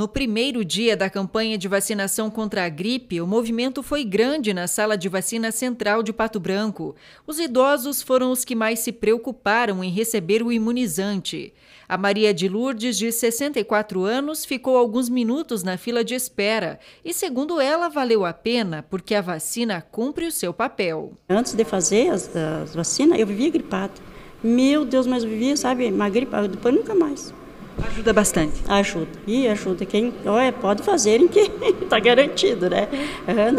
No primeiro dia da campanha de vacinação contra a gripe, o movimento foi grande na sala de vacina central de Pato Branco. Os idosos foram os que mais se preocuparam em receber o imunizante. A Maria de Lourdes, de 64 anos, ficou alguns minutos na fila de espera e, segundo ela, valeu a pena porque a vacina cumpre o seu papel. Antes de fazer as, as vacinas, eu vivia gripada. Meu Deus, mas eu vivia, sabe, uma gripe, depois nunca mais. Ajuda bastante. Ajuda. E ajuda. Quem olha, pode fazer em quem está garantido, né?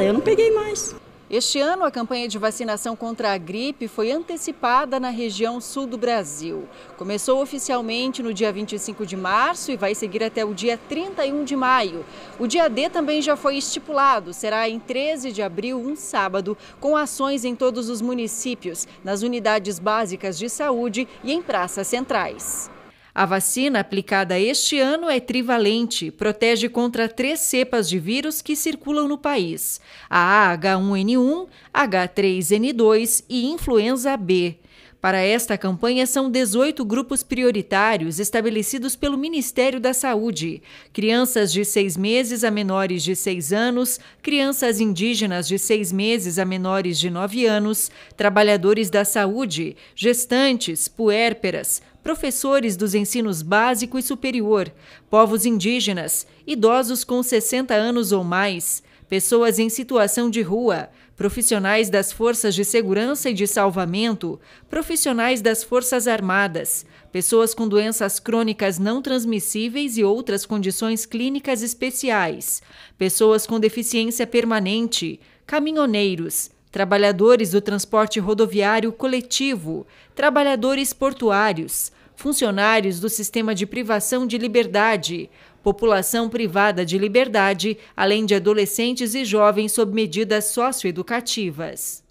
Eu não peguei mais. Este ano, a campanha de vacinação contra a gripe foi antecipada na região sul do Brasil. Começou oficialmente no dia 25 de março e vai seguir até o dia 31 de maio. O dia D também já foi estipulado, será em 13 de abril, um sábado, com ações em todos os municípios, nas unidades básicas de saúde e em praças centrais. A vacina aplicada este ano é trivalente, protege contra três cepas de vírus que circulam no país: a H1N1, H3N2 e influenza B. Para esta campanha, são 18 grupos prioritários estabelecidos pelo Ministério da Saúde: crianças de seis meses a menores de seis anos, crianças indígenas de seis meses a menores de nove anos, trabalhadores da saúde, gestantes, puérperas, professores dos ensinos básico e superior, povos indígenas, idosos com 60 anos ou mais pessoas em situação de rua, profissionais das forças de segurança e de salvamento, profissionais das forças armadas, pessoas com doenças crônicas não transmissíveis e outras condições clínicas especiais, pessoas com deficiência permanente, caminhoneiros, trabalhadores do transporte rodoviário coletivo, trabalhadores portuários, funcionários do sistema de privação de liberdade, população privada de liberdade, além de adolescentes e jovens sob medidas socioeducativas.